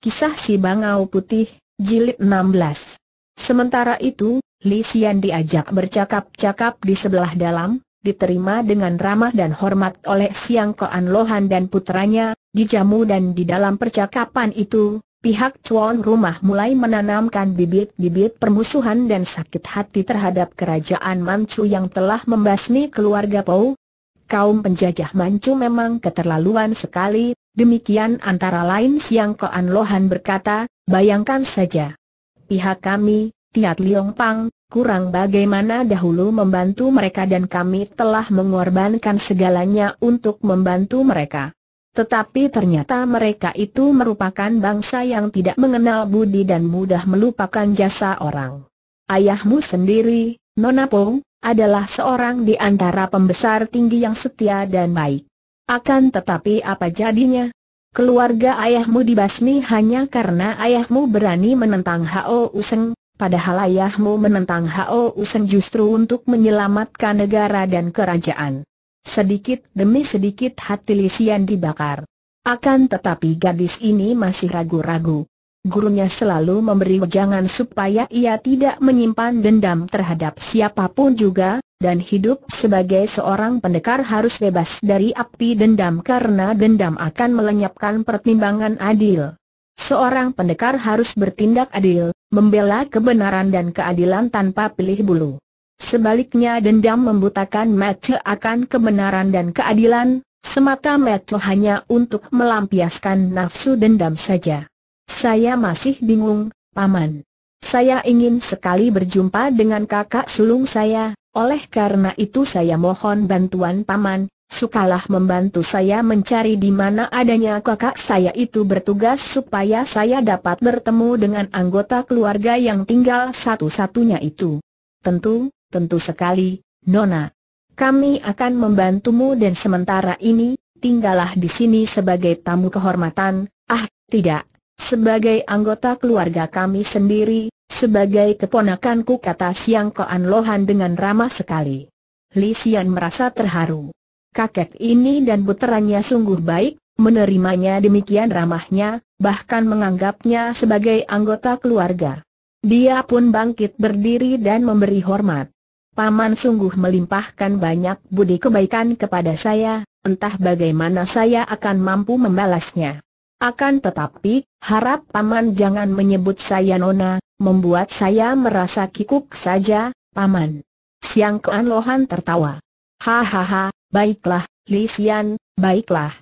Kisah Si Bangau Putih, Jilid 16 Sementara itu, Li Xian diajak bercakap-cakap di sebelah dalam, diterima dengan ramah dan hormat oleh Siang Koan Lohan dan putranya, dijamu dan di dalam percakapan itu, pihak tuan rumah mulai menanamkan bibit-bibit permusuhan dan sakit hati terhadap kerajaan Manchu yang telah membasmi keluarga Pou. Kaum penjajah Manchu memang keterlaluan sekali, Demikian antara lain Siang Koan Lohan berkata, bayangkan saja. Pihak kami, Tiat Liong Pang, kurang bagaimana dahulu membantu mereka dan kami telah mengorbankan segalanya untuk membantu mereka. Tetapi ternyata mereka itu merupakan bangsa yang tidak mengenal budi dan mudah melupakan jasa orang. Ayahmu sendiri, Nona Pong, adalah seorang di antara pembesar tinggi yang setia dan baik. Akan tetapi apa jadinya? Keluarga ayahmu dibasmi hanya karena ayahmu berani menentang Hao Useng, padahal ayahmu menentang Hao Useng justru untuk menyelamatkan negara dan kerajaan. Sedikit demi sedikit hati Lisian dibakar. Akan tetapi gadis ini masih ragu-ragu gurunya selalu memberi wejangan supaya ia tidak menyimpan dendam terhadap siapapun juga, dan hidup sebagai seorang pendekar harus bebas dari api dendam karena dendam akan melenyapkan pertimbangan adil. Seorang pendekar harus bertindak adil, membela kebenaran dan keadilan tanpa pilih bulu. Sebaliknya dendam membutakan mata akan kebenaran dan keadilan, semata mata hanya untuk melampiaskan nafsu dendam saja. Saya masih bingung, Paman. Saya ingin sekali berjumpa dengan kakak sulung saya, oleh karena itu saya mohon bantuan Paman, sukalah membantu saya mencari di mana adanya kakak saya itu bertugas supaya saya dapat bertemu dengan anggota keluarga yang tinggal satu-satunya itu. Tentu, tentu sekali, Nona. Kami akan membantumu dan sementara ini, tinggallah di sini sebagai tamu kehormatan. Ah, tidak, sebagai anggota keluarga kami sendiri, sebagai keponakanku kata Siang Koan Lohan dengan ramah sekali. Li Xian merasa terharu. Kakek ini dan puteranya sungguh baik, menerimanya demikian ramahnya, bahkan menganggapnya sebagai anggota keluarga. Dia pun bangkit berdiri dan memberi hormat. Paman sungguh melimpahkan banyak budi kebaikan kepada saya, entah bagaimana saya akan mampu membalasnya. Akan tetapi, harap Paman jangan menyebut saya Nona, membuat saya merasa kikuk saja, Paman. Siang Kean Lohan tertawa. Hahaha, baiklah, Xian, baiklah.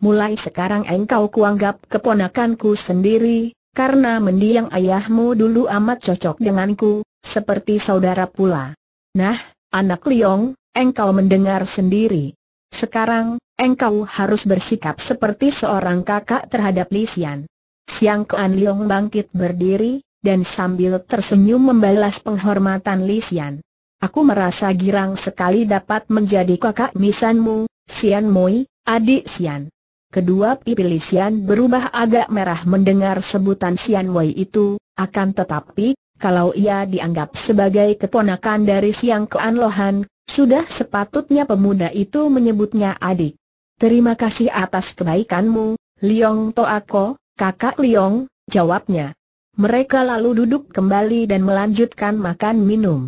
Mulai sekarang engkau kuanggap keponakanku sendiri, karena mendiang ayahmu dulu amat cocok denganku, seperti saudara pula. Nah, anak Liong, engkau mendengar sendiri. Sekarang, engkau harus bersikap seperti seorang kakak terhadap Lisian. Siang Kuan Liong bangkit berdiri, dan sambil tersenyum membalas penghormatan Lisian. Aku merasa girang sekali dapat menjadi kakak misanmu, Sian Moi, adik Sian. Kedua pipi Lisian berubah agak merah mendengar sebutan Sian Wei itu, akan tetapi, kalau ia dianggap sebagai keponakan dari Siang Kean Lohan, sudah sepatutnya pemuda itu menyebutnya adik. Terima kasih atas kebaikanmu, Liong Toako, kakak Liong, jawabnya. Mereka lalu duduk kembali dan melanjutkan makan minum.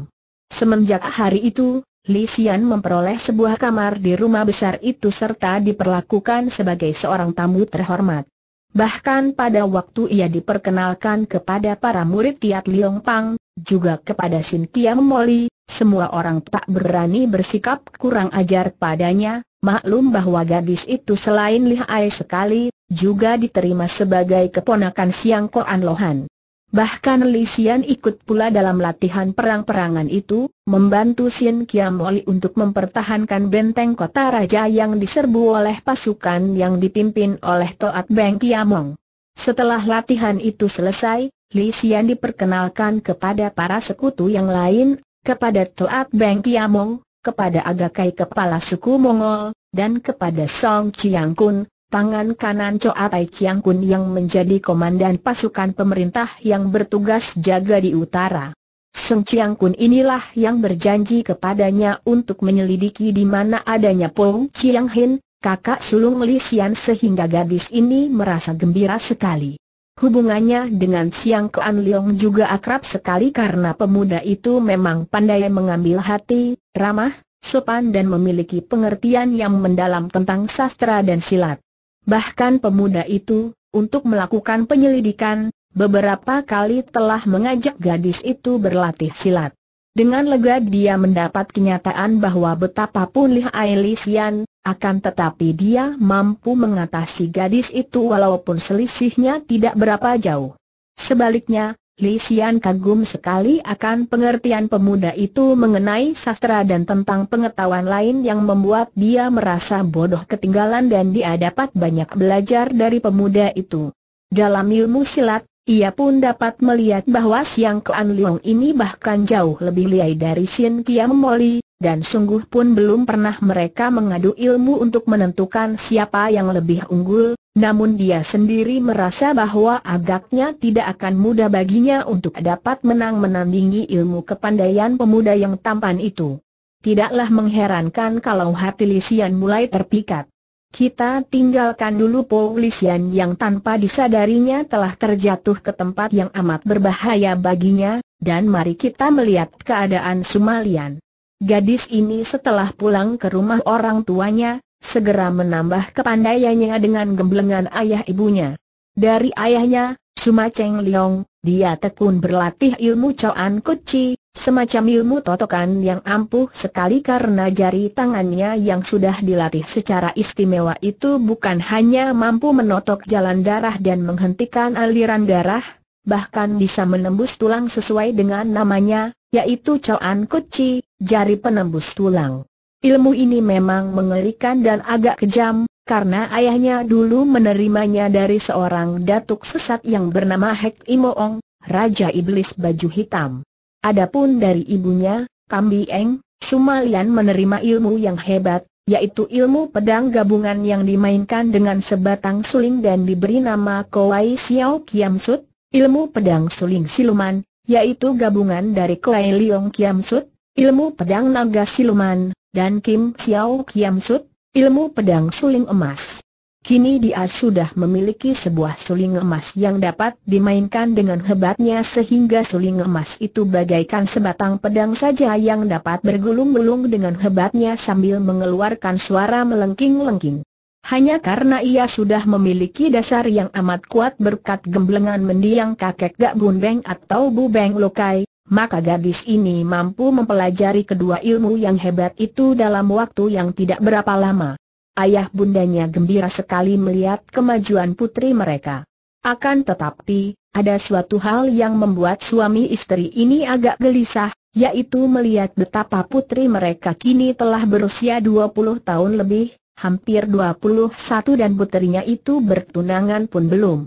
Semenjak hari itu, Li Xian memperoleh sebuah kamar di rumah besar itu serta diperlakukan sebagai seorang tamu terhormat. Bahkan pada waktu ia diperkenalkan kepada para murid Tiat Liong Pang, juga kepada Sin Moli, semua orang tak berani bersikap kurang ajar padanya, maklum bahwa gadis itu selain lihai sekali, juga diterima sebagai keponakan Siang Koan Lohan. Bahkan Li Xian ikut pula dalam latihan perang-perangan itu, membantu Xian Qiamoli untuk mempertahankan benteng kota raja yang diserbu oleh pasukan yang dipimpin oleh Toat Beng Kiamong. Setelah latihan itu selesai, Li Xian diperkenalkan kepada para sekutu yang lain, kepada Toat Beng Kiamong, kepada Agakai Kepala Suku Mongol, dan kepada Song Chiang Kun, tangan kanan Choa Pai Chiang Kun yang menjadi komandan pasukan pemerintah yang bertugas jaga di utara. Seng Chiang Kun inilah yang berjanji kepadanya untuk menyelidiki di mana adanya Po Chiang Hin, kakak sulung Li Xian sehingga gadis ini merasa gembira sekali. Hubungannya dengan Siang Kuan Leong juga akrab sekali karena pemuda itu memang pandai mengambil hati, ramah, sopan dan memiliki pengertian yang mendalam tentang sastra dan silat. Bahkan pemuda itu, untuk melakukan penyelidikan, beberapa kali telah mengajak gadis itu berlatih silat. Dengan lega dia mendapat kenyataan bahwa betapapun lih Lisian, akan tetapi dia mampu mengatasi gadis itu walaupun selisihnya tidak berapa jauh. Sebaliknya, Li Xian kagum sekali akan pengertian pemuda itu mengenai sastra dan tentang pengetahuan lain yang membuat dia merasa bodoh ketinggalan dan dia dapat banyak belajar dari pemuda itu. Dalam ilmu silat, ia pun dapat melihat bahwa Siang kean Liong ini bahkan jauh lebih liai dari Sin Kiam Moli, dan sungguh pun belum pernah mereka mengadu ilmu untuk menentukan siapa yang lebih unggul, namun dia sendiri merasa bahwa agaknya tidak akan mudah baginya untuk dapat menang menandingi ilmu kepandaian pemuda yang tampan itu. Tidaklah mengherankan kalau hati Lisian mulai terpikat. Kita tinggalkan dulu polisian yang tanpa disadarinya telah terjatuh ke tempat yang amat berbahaya baginya, dan mari kita melihat keadaan Sumalian. Gadis ini setelah pulang ke rumah orang tuanya, segera menambah kepandaiannya dengan gemblengan ayah ibunya. Dari ayahnya, Suma Cheng Leong, dia tekun berlatih ilmu Choan Kuchi, semacam ilmu totokan yang ampuh sekali karena jari tangannya yang sudah dilatih secara istimewa itu bukan hanya mampu menotok jalan darah dan menghentikan aliran darah, bahkan bisa menembus tulang sesuai dengan namanya, yaitu Choan Kuchi, jari penembus tulang. Ilmu ini memang mengerikan dan agak kejam, karena ayahnya dulu menerimanya dari seorang datuk sesat yang bernama Hek Imoong, Raja Iblis Baju Hitam. Adapun dari ibunya, Kambi Eng, Sumalian menerima ilmu yang hebat, yaitu ilmu pedang gabungan yang dimainkan dengan sebatang suling dan diberi nama Kowai Xiao Kiam Sut, ilmu pedang suling siluman, yaitu gabungan dari Kowai Liong Kiam Sut, ilmu pedang naga siluman, dan Kim Xiao Kiam Sut, ilmu pedang suling emas. Kini dia sudah memiliki sebuah suling emas yang dapat dimainkan dengan hebatnya sehingga suling emas itu bagaikan sebatang pedang saja yang dapat bergulung-gulung dengan hebatnya sambil mengeluarkan suara melengking-lengking. Hanya karena ia sudah memiliki dasar yang amat kuat berkat gemblengan mendiang kakek Gak Bun Beng atau Bu Beng Lokai, maka gadis ini mampu mempelajari kedua ilmu yang hebat itu dalam waktu yang tidak berapa lama. Ayah bundanya gembira sekali melihat kemajuan putri mereka. Akan tetapi, ada suatu hal yang membuat suami istri ini agak gelisah, yaitu melihat betapa putri mereka kini telah berusia 20 tahun lebih, hampir 21 dan putrinya itu bertunangan pun belum.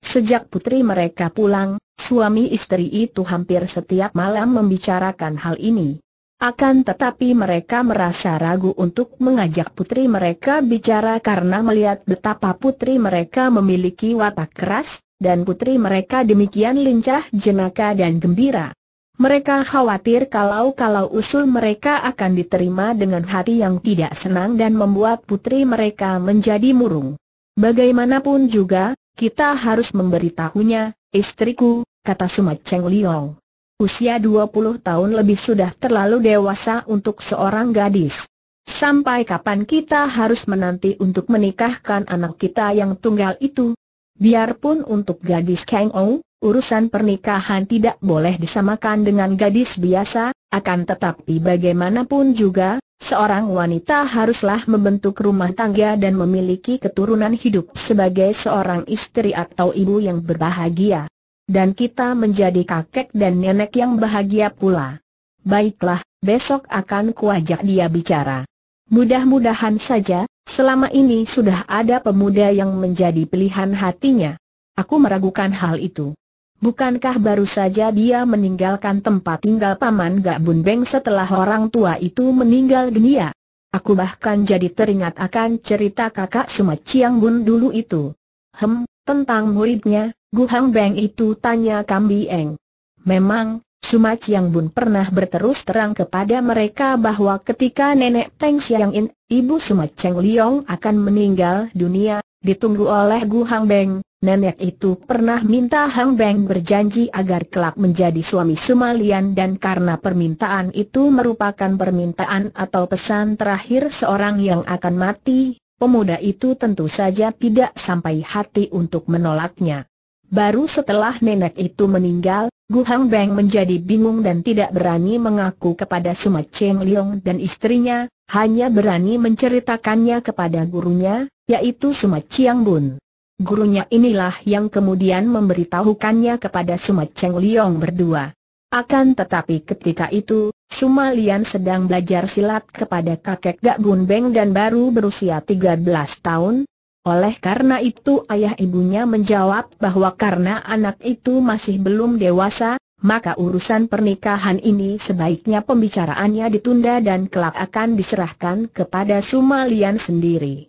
Sejak putri mereka pulang, suami istri itu hampir setiap malam membicarakan hal ini. Akan tetapi mereka merasa ragu untuk mengajak putri mereka bicara karena melihat betapa putri mereka memiliki watak keras, dan putri mereka demikian lincah jenaka dan gembira. Mereka khawatir kalau-kalau usul mereka akan diterima dengan hati yang tidak senang dan membuat putri mereka menjadi murung. Bagaimanapun juga, kita harus memberitahunya, istriku, kata Sumat Cheng Liong. Usia 20 tahun lebih sudah terlalu dewasa untuk seorang gadis. Sampai kapan kita harus menanti untuk menikahkan anak kita yang tunggal itu? Biarpun untuk gadis Kang Ong, urusan pernikahan tidak boleh disamakan dengan gadis biasa, akan tetapi bagaimanapun juga, seorang wanita haruslah membentuk rumah tangga dan memiliki keturunan hidup sebagai seorang istri atau ibu yang berbahagia. Dan kita menjadi kakek dan nenek yang bahagia pula. Baiklah, besok akan kuajak dia bicara. Mudah-mudahan saja, selama ini sudah ada pemuda yang menjadi pilihan hatinya. Aku meragukan hal itu. Bukankah baru saja dia meninggalkan tempat tinggal Paman Gak Beng setelah orang tua itu meninggal dunia? Aku bahkan jadi teringat akan cerita kakak Suma Chiang Bun dulu itu. Hem, tentang muridnya, Gu Hang Beng itu tanya Kambi Eng. Memang, Suma Chiang Bun pernah berterus terang kepada mereka bahwa ketika nenek Teng Xiang In, ibu Suma Cheng Liong akan meninggal dunia, ditunggu oleh Gu Hang Beng Nenek itu pernah minta Hang Beng berjanji agar kelak menjadi suami Sumalian dan karena permintaan itu merupakan permintaan atau pesan terakhir seorang yang akan mati, pemuda itu tentu saja tidak sampai hati untuk menolaknya. Baru setelah nenek itu meninggal, Gu Hang Beng menjadi bingung dan tidak berani mengaku kepada Suma Cheng Leong dan istrinya, hanya berani menceritakannya kepada gurunya, yaitu Suma Chiang Bun. Gurunya inilah yang kemudian memberitahukannya kepada Suma Cheng Liong berdua. Akan tetapi ketika itu, Suma Lian sedang belajar silat kepada kakek Gak Gun Beng dan baru berusia 13 tahun. Oleh karena itu ayah ibunya menjawab bahwa karena anak itu masih belum dewasa, maka urusan pernikahan ini sebaiknya pembicaraannya ditunda dan kelak akan diserahkan kepada Suma Lian sendiri.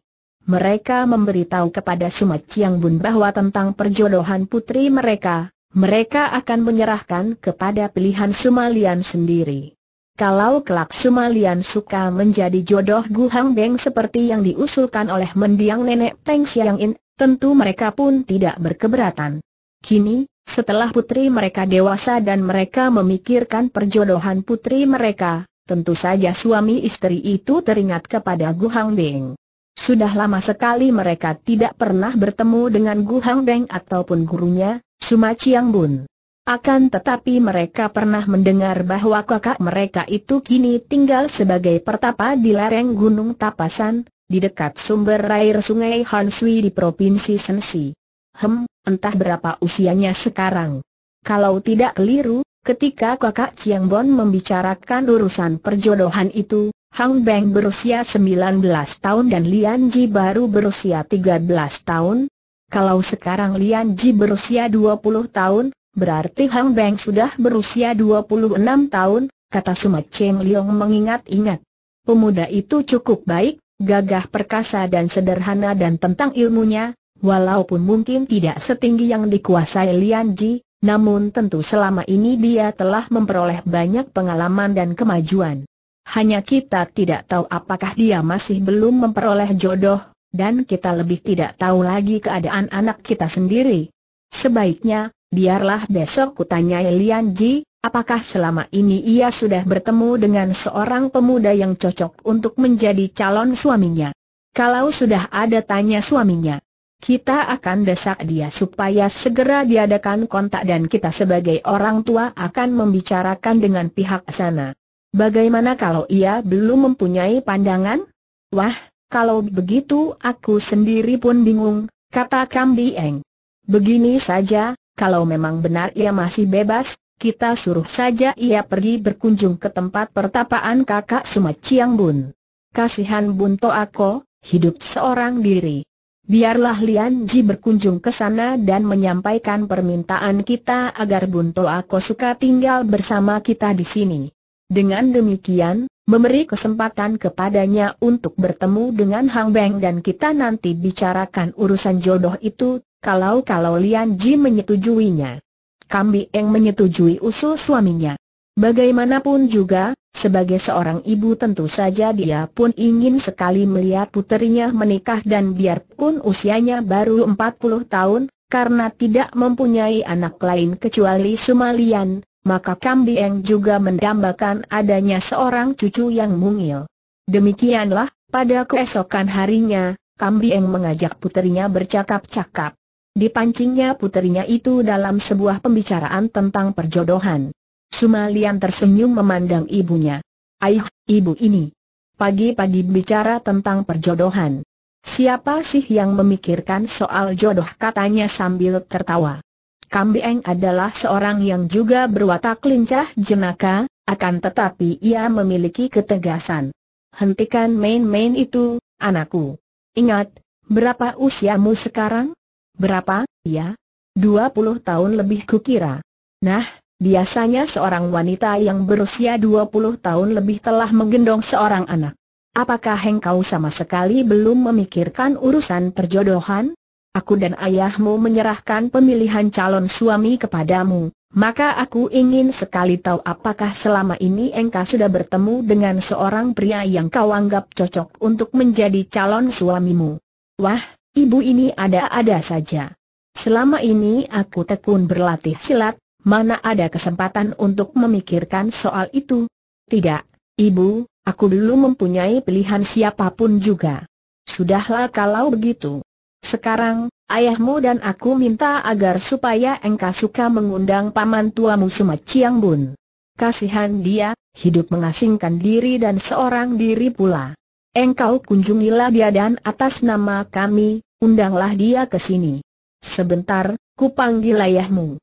Mereka memberitahu kepada Sumat Chiang Bun bahwa tentang perjodohan putri mereka, mereka akan menyerahkan kepada pilihan Sumalian sendiri. Kalau kelak Sumalian suka menjadi jodoh Gu Hang Beng seperti yang diusulkan oleh mendiang nenek Peng Xiang In, tentu mereka pun tidak berkeberatan. Kini, setelah putri mereka dewasa dan mereka memikirkan perjodohan putri mereka, tentu saja suami istri itu teringat kepada Gu Hang Beng. Sudah lama sekali mereka tidak pernah bertemu dengan Gu Hang Deng ataupun gurunya, Suma Chiang Bun. Akan tetapi mereka pernah mendengar bahwa kakak mereka itu kini tinggal sebagai pertapa di lereng Gunung Tapasan, di dekat sumber air sungai Hansui di Provinsi Sensi. Hem, entah berapa usianya sekarang. Kalau tidak keliru, ketika kakak Chiang Bun membicarakan urusan perjodohan itu, Hang Beng berusia 19 tahun dan Lian Ji baru berusia 13 tahun. Kalau sekarang Lian Ji berusia 20 tahun, berarti Hang Beng sudah berusia 26 tahun, kata Suma Cheng Leong mengingat-ingat. Pemuda itu cukup baik, gagah perkasa dan sederhana dan tentang ilmunya, walaupun mungkin tidak setinggi yang dikuasai Lian Ji, namun tentu selama ini dia telah memperoleh banyak pengalaman dan kemajuan. Hanya kita tidak tahu apakah dia masih belum memperoleh jodoh, dan kita lebih tidak tahu lagi keadaan anak kita sendiri. Sebaiknya, biarlah besok kutanya Lian Ji, apakah selama ini ia sudah bertemu dengan seorang pemuda yang cocok untuk menjadi calon suaminya. Kalau sudah ada tanya suaminya, kita akan desak dia supaya segera diadakan kontak dan kita sebagai orang tua akan membicarakan dengan pihak sana. Bagaimana kalau ia belum mempunyai pandangan? Wah, kalau begitu aku sendiri pun bingung, kata Eng. Begini saja, kalau memang benar ia masih bebas, kita suruh saja ia pergi berkunjung ke tempat pertapaan kakak Sumat Chiang Bun. Kasihan Bun To Ako, hidup seorang diri. Biarlah Lian Ji berkunjung ke sana dan menyampaikan permintaan kita agar Bun To Ako suka tinggal bersama kita di sini. Dengan demikian, memberi kesempatan kepadanya untuk bertemu dengan Hang Beng dan kita nanti bicarakan urusan jodoh itu, kalau-kalau Lian Ji menyetujuinya. Kambi Eng menyetujui usul suaminya. Bagaimanapun juga, sebagai seorang ibu tentu saja dia pun ingin sekali melihat puterinya menikah dan biarpun usianya baru 40 tahun, karena tidak mempunyai anak lain kecuali Sumalian, maka Kambieng juga mendambakan adanya seorang cucu yang mungil. Demikianlah, pada keesokan harinya, Kambieng mengajak puterinya bercakap-cakap. Dipancingnya puterinya itu dalam sebuah pembicaraan tentang perjodohan. Sumalian tersenyum memandang ibunya. Aih, ibu ini. Pagi-pagi bicara tentang perjodohan. Siapa sih yang memikirkan soal jodoh katanya sambil tertawa. Kambieng adalah seorang yang juga berwatak lincah jenaka, akan tetapi ia memiliki ketegasan. Hentikan main-main itu, anakku. Ingat, berapa usiamu sekarang? Berapa, ya? dua puluh tahun lebih kukira. Nah, biasanya seorang wanita yang berusia dua puluh tahun lebih telah menggendong seorang anak. Apakah engkau sama sekali belum memikirkan urusan perjodohan? aku dan ayahmu menyerahkan pemilihan calon suami kepadamu, maka aku ingin sekali tahu apakah selama ini engkau sudah bertemu dengan seorang pria yang kau anggap cocok untuk menjadi calon suamimu. Wah, ibu ini ada-ada saja. Selama ini aku tekun berlatih silat, mana ada kesempatan untuk memikirkan soal itu? Tidak, ibu, aku belum mempunyai pilihan siapapun juga. Sudahlah kalau begitu. Sekarang, ayahmu dan aku minta agar supaya engkau suka mengundang paman tuamu Sumat Chiang Bun. Kasihan dia, hidup mengasingkan diri dan seorang diri pula. Engkau kunjungilah dia dan atas nama kami, undanglah dia ke sini. Sebentar, kupanggil ayahmu.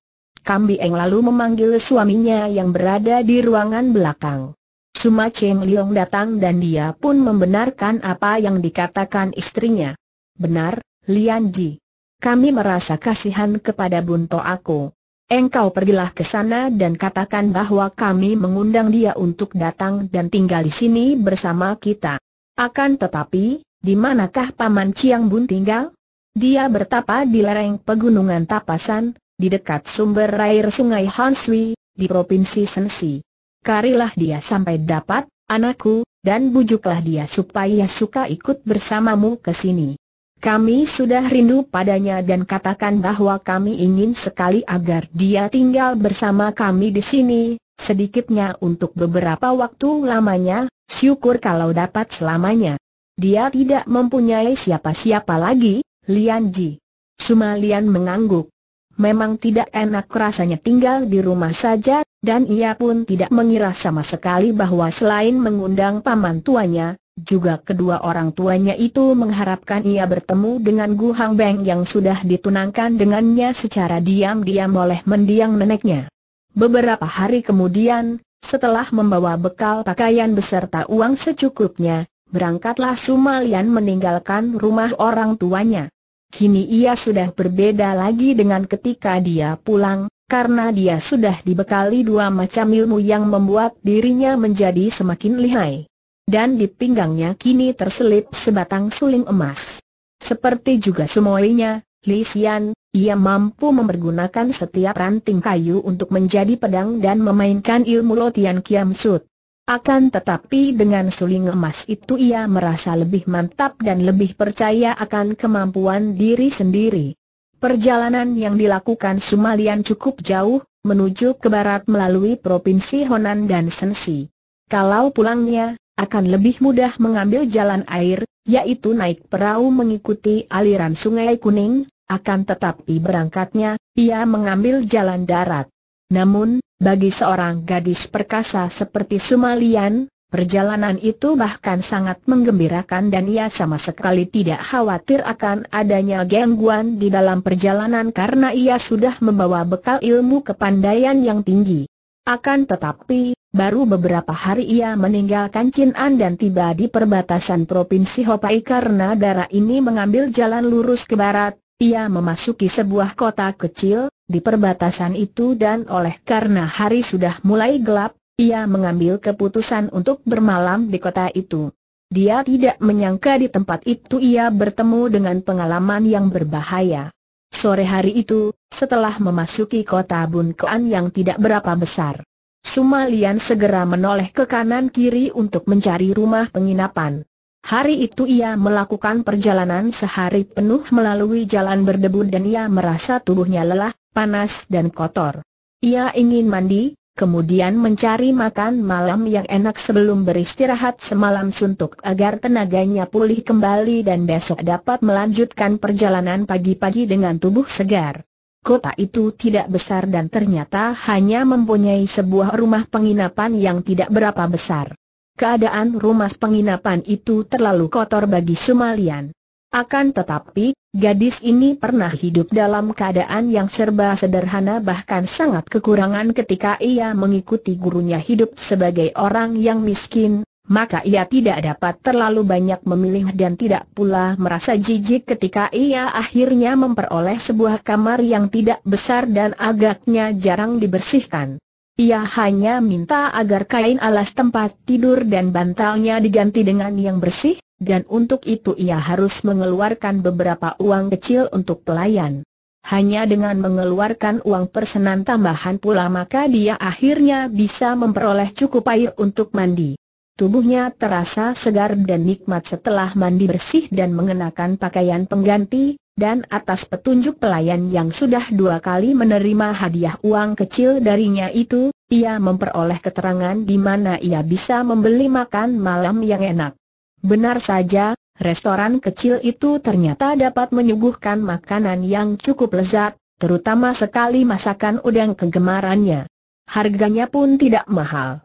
ayahmu. Eng lalu memanggil suaminya yang berada di ruangan belakang. Suma Cheng Liong datang dan dia pun membenarkan apa yang dikatakan istrinya. Benar, Lian Ji. Kami merasa kasihan kepada bunto aku. Engkau pergilah ke sana dan katakan bahwa kami mengundang dia untuk datang dan tinggal di sini bersama kita. Akan tetapi, di manakah Paman Chiang Bun tinggal? Dia bertapa di lereng pegunungan Tapasan, di dekat sumber air sungai Hansui, di Provinsi Sensi. Karilah dia sampai dapat, anakku, dan bujuklah dia supaya suka ikut bersamamu ke sini. Kami sudah rindu padanya dan katakan bahwa kami ingin sekali agar dia tinggal bersama kami di sini, sedikitnya untuk beberapa waktu lamanya, syukur kalau dapat selamanya. Dia tidak mempunyai siapa-siapa lagi, Lian Ji. Suma Lian mengangguk. Memang tidak enak rasanya tinggal di rumah saja, dan ia pun tidak mengira sama sekali bahwa selain mengundang paman tuanya, juga kedua orang tuanya itu mengharapkan ia bertemu dengan Gu Hang Beng yang sudah ditunangkan dengannya secara diam-diam oleh mendiang neneknya. Beberapa hari kemudian, setelah membawa bekal pakaian beserta uang secukupnya, berangkatlah Sumalian meninggalkan rumah orang tuanya. Kini ia sudah berbeda lagi dengan ketika dia pulang, karena dia sudah dibekali dua macam ilmu yang membuat dirinya menjadi semakin lihai dan di pinggangnya kini terselip sebatang suling emas. Seperti juga semuanya, Li Xian, ia mampu mempergunakan setiap ranting kayu untuk menjadi pedang dan memainkan ilmu Lotian Kiam Sut. Akan tetapi dengan suling emas itu ia merasa lebih mantap dan lebih percaya akan kemampuan diri sendiri. Perjalanan yang dilakukan Sumalian cukup jauh, menuju ke barat melalui Provinsi Honan dan Sensi. Kalau pulangnya, akan lebih mudah mengambil jalan air, yaitu naik perahu mengikuti aliran sungai kuning, akan tetapi berangkatnya, ia mengambil jalan darat. Namun, bagi seorang gadis perkasa seperti Sumalian, perjalanan itu bahkan sangat menggembirakan dan ia sama sekali tidak khawatir akan adanya gangguan di dalam perjalanan karena ia sudah membawa bekal ilmu kepandaian yang tinggi. Akan tetapi, Baru beberapa hari ia meninggalkan Chinan dan tiba di perbatasan Provinsi Hopai karena darah ini mengambil jalan lurus ke barat, ia memasuki sebuah kota kecil, di perbatasan itu dan oleh karena hari sudah mulai gelap, ia mengambil keputusan untuk bermalam di kota itu. Dia tidak menyangka di tempat itu ia bertemu dengan pengalaman yang berbahaya. Sore hari itu, setelah memasuki kota Bunkoan yang tidak berapa besar, Sumalian segera menoleh ke kanan kiri untuk mencari rumah penginapan. Hari itu ia melakukan perjalanan sehari penuh melalui jalan berdebu dan ia merasa tubuhnya lelah, panas dan kotor. Ia ingin mandi, kemudian mencari makan malam yang enak sebelum beristirahat semalam suntuk agar tenaganya pulih kembali dan besok dapat melanjutkan perjalanan pagi-pagi dengan tubuh segar. Kota itu tidak besar dan ternyata hanya mempunyai sebuah rumah penginapan yang tidak berapa besar. Keadaan rumah penginapan itu terlalu kotor bagi Sumalian. Akan tetapi, gadis ini pernah hidup dalam keadaan yang serba sederhana bahkan sangat kekurangan ketika ia mengikuti gurunya hidup sebagai orang yang miskin, maka ia tidak dapat terlalu banyak memilih dan tidak pula merasa jijik ketika ia akhirnya memperoleh sebuah kamar yang tidak besar dan agaknya jarang dibersihkan. Ia hanya minta agar kain alas tempat tidur dan bantalnya diganti dengan yang bersih, dan untuk itu ia harus mengeluarkan beberapa uang kecil untuk pelayan. Hanya dengan mengeluarkan uang persenan tambahan pula maka dia akhirnya bisa memperoleh cukup air untuk mandi. Tubuhnya terasa segar dan nikmat setelah mandi bersih dan mengenakan pakaian pengganti, dan atas petunjuk pelayan yang sudah dua kali menerima hadiah uang kecil darinya itu, ia memperoleh keterangan di mana ia bisa membeli makan malam yang enak. Benar saja, restoran kecil itu ternyata dapat menyuguhkan makanan yang cukup lezat, terutama sekali masakan udang kegemarannya. Harganya pun tidak mahal.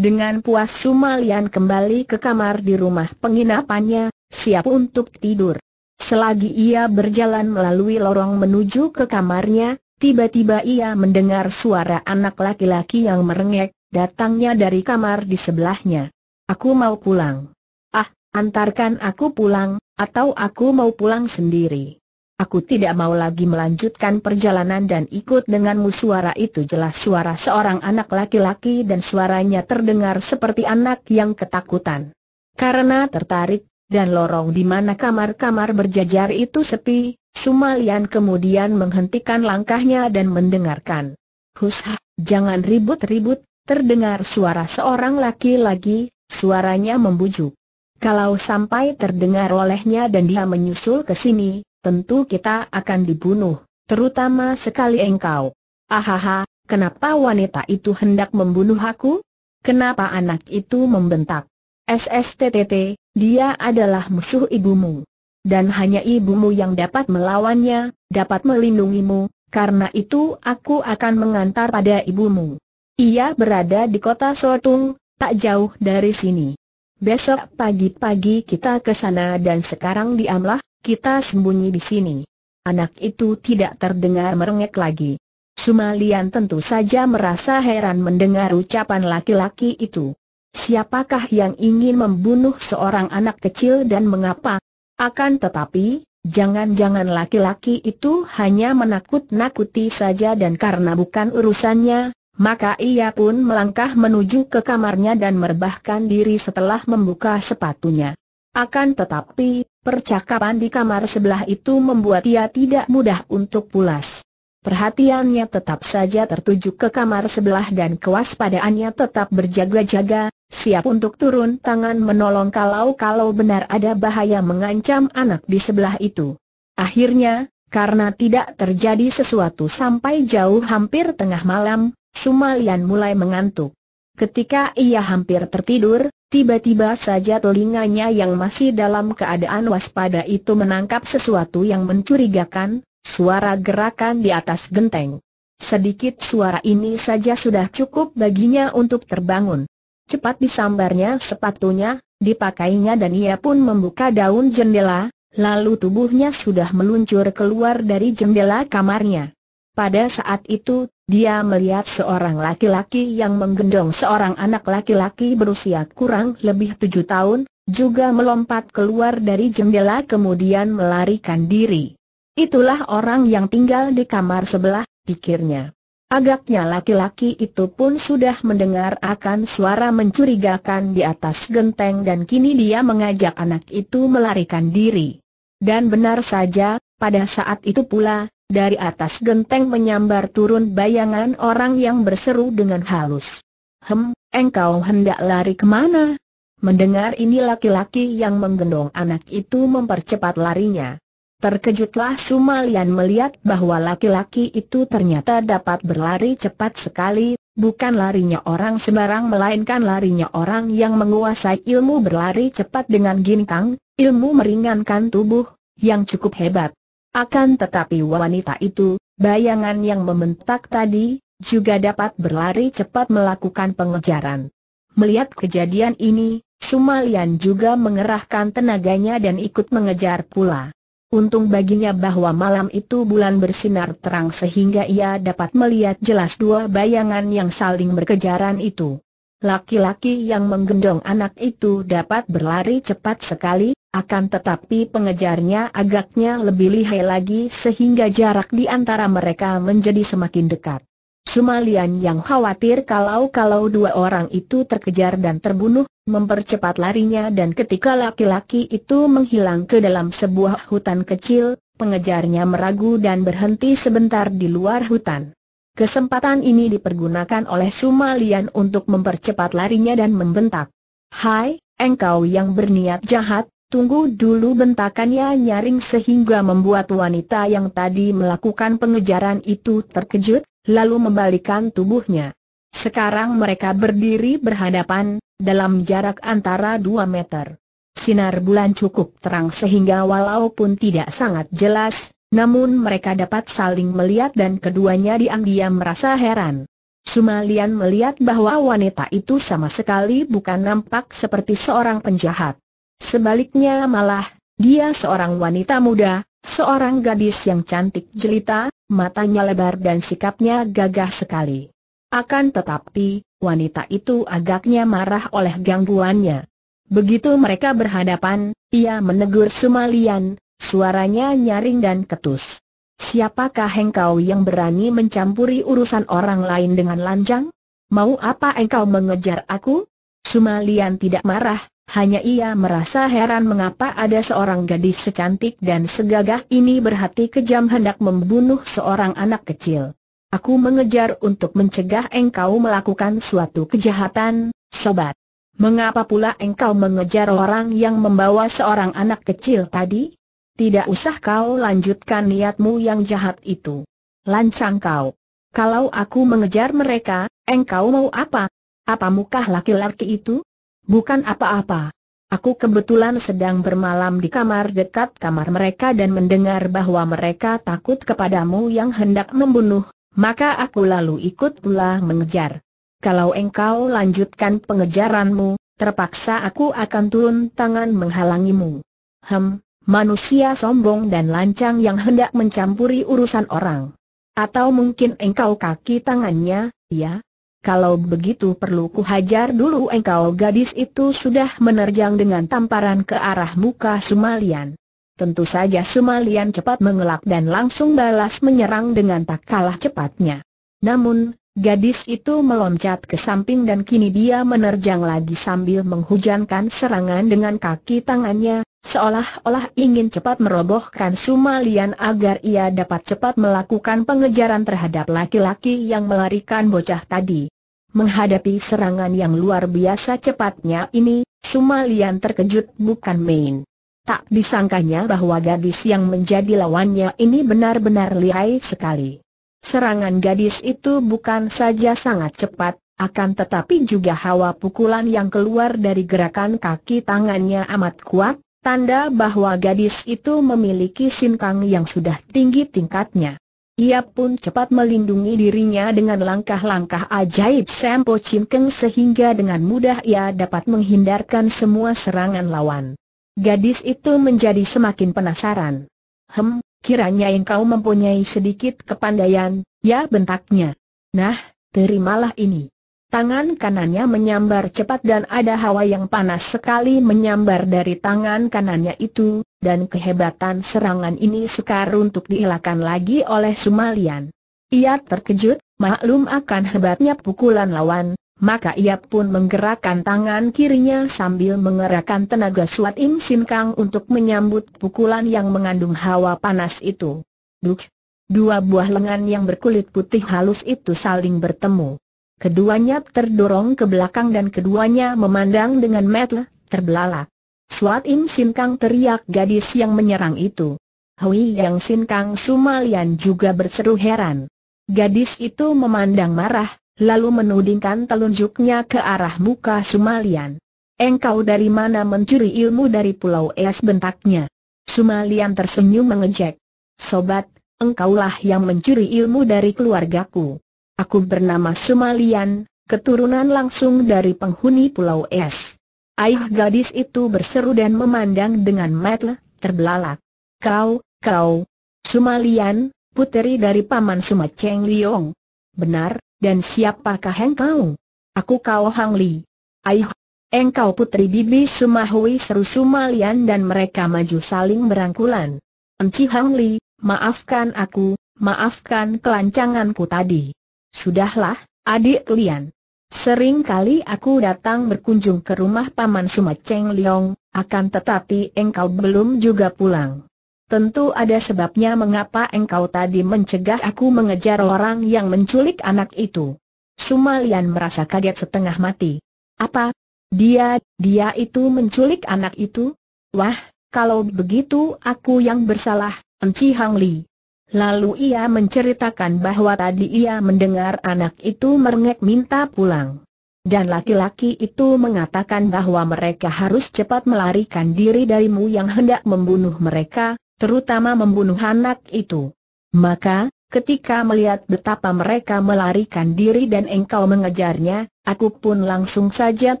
Dengan puas Sumalian kembali ke kamar di rumah penginapannya, siap untuk tidur. Selagi ia berjalan melalui lorong menuju ke kamarnya, tiba-tiba ia mendengar suara anak laki-laki yang merengek, datangnya dari kamar di sebelahnya. Aku mau pulang. Ah, antarkan aku pulang, atau aku mau pulang sendiri. Aku tidak mau lagi melanjutkan perjalanan dan ikut denganmu suara itu jelas suara seorang anak laki-laki dan suaranya terdengar seperti anak yang ketakutan. Karena tertarik, dan lorong di mana kamar-kamar berjajar itu sepi, Sumalian kemudian menghentikan langkahnya dan mendengarkan. Husha, jangan ribut-ribut, terdengar suara seorang laki-laki, suaranya membujuk. Kalau sampai terdengar olehnya dan dia menyusul ke sini, tentu kita akan dibunuh, terutama sekali engkau. Ahaha, kenapa wanita itu hendak membunuh aku? Kenapa anak itu membentak? SSTTT, dia adalah musuh ibumu. Dan hanya ibumu yang dapat melawannya, dapat melindungimu, karena itu aku akan mengantar pada ibumu. Ia berada di kota Sotung, tak jauh dari sini. Besok pagi-pagi kita ke sana dan sekarang diamlah, kita sembunyi di sini. Anak itu tidak terdengar merengek lagi. Sumalian tentu saja merasa heran mendengar ucapan laki-laki itu. Siapakah yang ingin membunuh seorang anak kecil dan mengapa? Akan tetapi, jangan-jangan laki-laki itu hanya menakut-nakuti saja dan karena bukan urusannya, maka ia pun melangkah menuju ke kamarnya dan merebahkan diri setelah membuka sepatunya. Akan tetapi, percakapan di kamar sebelah itu membuat ia tidak mudah untuk pulas. Perhatiannya tetap saja tertuju ke kamar sebelah dan kewaspadaannya tetap berjaga-jaga, siap untuk turun tangan menolong kalau-kalau benar ada bahaya mengancam anak di sebelah itu. Akhirnya, karena tidak terjadi sesuatu sampai jauh hampir tengah malam, Sumalian mulai mengantuk. Ketika ia hampir tertidur, Tiba-tiba saja telinganya yang masih dalam keadaan waspada itu menangkap sesuatu yang mencurigakan, suara gerakan di atas genteng. Sedikit suara ini saja sudah cukup baginya untuk terbangun. Cepat disambarnya sepatunya, dipakainya dan ia pun membuka daun jendela, lalu tubuhnya sudah meluncur keluar dari jendela kamarnya. Pada saat itu, dia melihat seorang laki-laki yang menggendong seorang anak laki-laki berusia kurang lebih tujuh tahun, juga melompat keluar dari jendela kemudian melarikan diri. Itulah orang yang tinggal di kamar sebelah, pikirnya. Agaknya laki-laki itu pun sudah mendengar akan suara mencurigakan di atas genteng dan kini dia mengajak anak itu melarikan diri. Dan benar saja, pada saat itu pula, dari atas genteng menyambar turun bayangan orang yang berseru dengan halus. Hem, engkau hendak lari kemana? Mendengar ini laki-laki yang menggendong anak itu mempercepat larinya. Terkejutlah Sumalian melihat bahwa laki-laki itu ternyata dapat berlari cepat sekali, bukan larinya orang sembarang melainkan larinya orang yang menguasai ilmu berlari cepat dengan gintang, ilmu meringankan tubuh, yang cukup hebat. Akan tetapi wanita itu, bayangan yang membentak tadi, juga dapat berlari cepat melakukan pengejaran. Melihat kejadian ini, Sumalian juga mengerahkan tenaganya dan ikut mengejar pula. Untung baginya bahwa malam itu bulan bersinar terang sehingga ia dapat melihat jelas dua bayangan yang saling berkejaran itu. Laki-laki yang menggendong anak itu dapat berlari cepat sekali, akan tetapi pengejarnya agaknya lebih lihai lagi sehingga jarak di antara mereka menjadi semakin dekat. Sumalian yang khawatir kalau-kalau dua orang itu terkejar dan terbunuh, mempercepat larinya dan ketika laki-laki itu menghilang ke dalam sebuah hutan kecil, pengejarnya meragu dan berhenti sebentar di luar hutan. Kesempatan ini dipergunakan oleh Sumalian untuk mempercepat larinya dan membentak. Hai, engkau yang berniat jahat, tunggu dulu bentakannya nyaring sehingga membuat wanita yang tadi melakukan pengejaran itu terkejut, lalu membalikan tubuhnya. Sekarang mereka berdiri berhadapan, dalam jarak antara 2 meter. Sinar bulan cukup terang sehingga walaupun tidak sangat jelas, namun mereka dapat saling melihat dan keduanya diam-diam merasa heran. Sumalian melihat bahwa wanita itu sama sekali bukan nampak seperti seorang penjahat. Sebaliknya malah, dia seorang wanita muda, seorang gadis yang cantik jelita, matanya lebar dan sikapnya gagah sekali. Akan tetapi, wanita itu agaknya marah oleh gangguannya. Begitu mereka berhadapan, ia menegur Sumalian, Suaranya nyaring dan ketus. Siapakah engkau yang berani mencampuri urusan orang lain dengan lancang? Mau apa engkau mengejar aku? Sumalian tidak marah, hanya ia merasa heran mengapa ada seorang gadis secantik dan segagah ini berhati kejam hendak membunuh seorang anak kecil. Aku mengejar untuk mencegah engkau melakukan suatu kejahatan, sobat. Mengapa pula engkau mengejar orang yang membawa seorang anak kecil tadi? Tidak usah kau lanjutkan niatmu yang jahat itu. Lancang kau. Kalau aku mengejar mereka, engkau mau apa? Apa mukah laki-laki itu? Bukan apa-apa. Aku kebetulan sedang bermalam di kamar dekat kamar mereka dan mendengar bahwa mereka takut kepadamu yang hendak membunuh, maka aku lalu ikut pula mengejar. Kalau engkau lanjutkan pengejaranmu, terpaksa aku akan turun tangan menghalangimu. Hem, manusia sombong dan lancang yang hendak mencampuri urusan orang. Atau mungkin engkau kaki tangannya, ya? Kalau begitu perlu ku hajar dulu engkau gadis itu sudah menerjang dengan tamparan ke arah muka Sumalian. Tentu saja Sumalian cepat mengelak dan langsung balas menyerang dengan tak kalah cepatnya. Namun, Gadis itu meloncat ke samping dan kini dia menerjang lagi sambil menghujankan serangan dengan kaki tangannya, seolah-olah ingin cepat merobohkan Sumalian agar ia dapat cepat melakukan pengejaran terhadap laki-laki yang melarikan bocah tadi. Menghadapi serangan yang luar biasa cepatnya ini, Sumalian terkejut bukan main. Tak disangkanya bahwa gadis yang menjadi lawannya ini benar-benar lihai sekali. Serangan gadis itu bukan saja sangat cepat, akan tetapi juga hawa pukulan yang keluar dari gerakan kaki tangannya amat kuat, tanda bahwa gadis itu memiliki sinkang yang sudah tinggi tingkatnya. Ia pun cepat melindungi dirinya dengan langkah-langkah ajaib Sampo Keng sehingga dengan mudah ia dapat menghindarkan semua serangan lawan. Gadis itu menjadi semakin penasaran. Hem, Kiranya engkau mempunyai sedikit kepandaian, ya bentaknya. Nah, terimalah ini. Tangan kanannya menyambar cepat dan ada hawa yang panas sekali menyambar dari tangan kanannya itu, dan kehebatan serangan ini sekar untuk dihilangkan lagi oleh Sumalian. Ia terkejut, maklum akan hebatnya pukulan lawan, maka ia pun menggerakkan tangan kirinya sambil mengerahkan tenaga suat Im Sin Kang untuk menyambut pukulan yang mengandung hawa panas itu. Duk! Dua buah lengan yang berkulit putih halus itu saling bertemu. Keduanya terdorong ke belakang dan keduanya memandang dengan metel, terbelalak. Suat Im Sin Kang teriak gadis yang menyerang itu. Hui Yang Sin Kang Sumalian juga berseru heran. Gadis itu memandang marah, lalu menudingkan telunjuknya ke arah muka Sumalian. Engkau dari mana mencuri ilmu dari Pulau Es bentaknya? Sumalian tersenyum mengejek. Sobat, engkaulah yang mencuri ilmu dari keluargaku. Aku bernama Sumalian, keturunan langsung dari penghuni Pulau Es. Aih gadis itu berseru dan memandang dengan mata terbelalak. Kau, kau, Sumalian, puteri dari paman Sumaceng Liong. Benar, dan siapakah engkau? Aku Kau Hang Li. Aih, engkau putri Bibi Sumahui seru Sumalian dan mereka maju saling berangkulan. Enci Hang Li, maafkan aku, maafkan kelancanganku tadi. Sudahlah, adik Lian. Sering kali aku datang berkunjung ke rumah Paman Cheng Liong, akan tetapi engkau belum juga pulang. Tentu ada sebabnya mengapa engkau tadi mencegah aku mengejar orang yang menculik anak itu. Sumalian merasa kaget setengah mati. Apa? Dia, dia itu menculik anak itu? Wah, kalau begitu aku yang bersalah, Enci Hang Li. Lalu ia menceritakan bahwa tadi ia mendengar anak itu merengek minta pulang. Dan laki-laki itu mengatakan bahwa mereka harus cepat melarikan diri darimu yang hendak membunuh mereka, terutama membunuh anak itu. Maka, ketika melihat betapa mereka melarikan diri dan engkau mengejarnya, aku pun langsung saja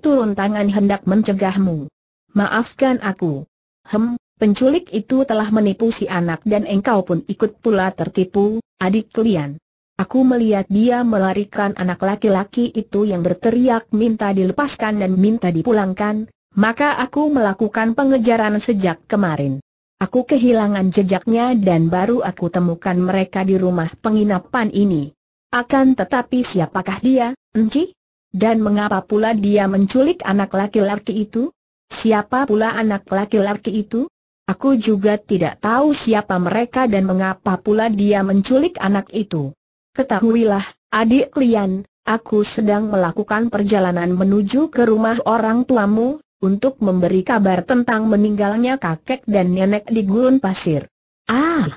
turun tangan hendak mencegahmu. Maafkan aku. Hem, penculik itu telah menipu si anak dan engkau pun ikut pula tertipu, adik kalian. Aku melihat dia melarikan anak laki-laki itu yang berteriak minta dilepaskan dan minta dipulangkan, maka aku melakukan pengejaran sejak kemarin. Aku kehilangan jejaknya dan baru aku temukan mereka di rumah penginapan ini. Akan tetapi siapakah dia, Enci? Dan mengapa pula dia menculik anak laki-laki itu? Siapa pula anak laki-laki itu? Aku juga tidak tahu siapa mereka dan mengapa pula dia menculik anak itu. Ketahuilah, adik Lian, aku sedang melakukan perjalanan menuju ke rumah orang tuamu, untuk memberi kabar tentang meninggalnya kakek dan nenek di gurun pasir. Ah!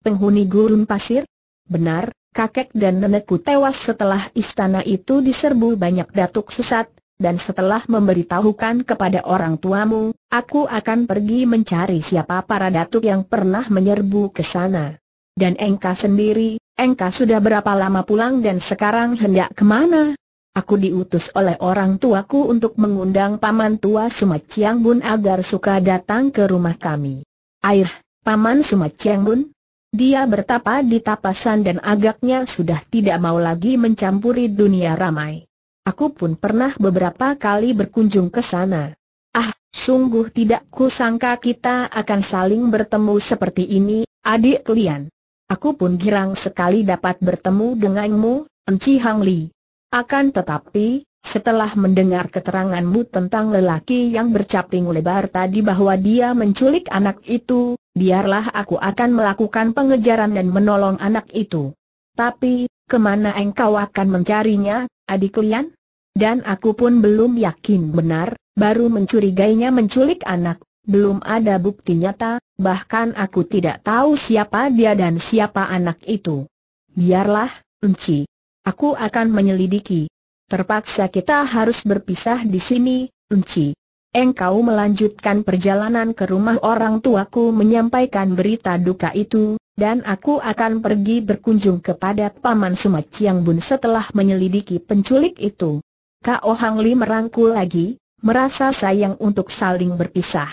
Penghuni gurun pasir? Benar, kakek dan nenekku tewas setelah istana itu diserbu banyak datuk sesat, dan setelah memberitahukan kepada orang tuamu, aku akan pergi mencari siapa para datuk yang pernah menyerbu ke sana. Dan engkau sendiri, engkau sudah berapa lama pulang dan sekarang hendak kemana? Aku diutus oleh orang tuaku untuk mengundang paman tua Sumat Chiang Bun agar suka datang ke rumah kami. Air, paman Sumat Chiang Bun? Dia bertapa di tapasan dan agaknya sudah tidak mau lagi mencampuri dunia ramai. Aku pun pernah beberapa kali berkunjung ke sana. Ah, sungguh tidak kusangka kita akan saling bertemu seperti ini, adik kalian. Aku pun girang sekali dapat bertemu denganmu, Enci Hang Li. Akan tetapi, setelah mendengar keteranganmu tentang lelaki yang bercaping lebar tadi bahwa dia menculik anak itu, biarlah aku akan melakukan pengejaran dan menolong anak itu. Tapi, kemana engkau akan mencarinya, adik Lian? Dan aku pun belum yakin benar, baru mencurigainya menculik anak, belum ada bukti nyata, bahkan aku tidak tahu siapa dia dan siapa anak itu. Biarlah, Enci, Aku akan menyelidiki. Terpaksa kita harus berpisah di sini, Enci. Engkau melanjutkan perjalanan ke rumah orang tuaku menyampaikan berita duka itu, dan aku akan pergi berkunjung kepada Paman Sumat Bun setelah menyelidiki penculik itu. Kak Ohangli Li merangkul lagi, merasa sayang untuk saling berpisah.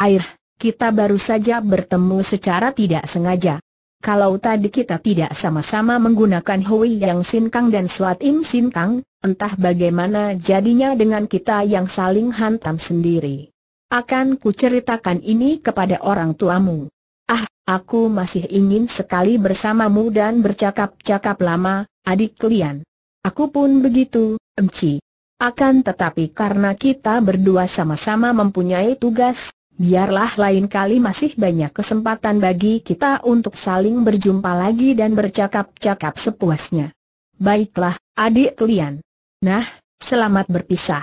Air, kita baru saja bertemu secara tidak sengaja. Kalau tadi kita tidak sama-sama menggunakan Hui Yang Sin Kang dan Suat Im Sin Kang, entah bagaimana jadinya dengan kita yang saling hantam sendiri. Akan kuceritakan ini kepada orang tuamu. Ah, aku masih ingin sekali bersamamu dan bercakap-cakap lama, adik kalian. Aku pun begitu, emci. Akan tetapi karena kita berdua sama-sama mempunyai tugas, biarlah lain kali masih banyak kesempatan bagi kita untuk saling berjumpa lagi dan bercakap-cakap sepuasnya. Baiklah, adik Lian. Nah, selamat berpisah.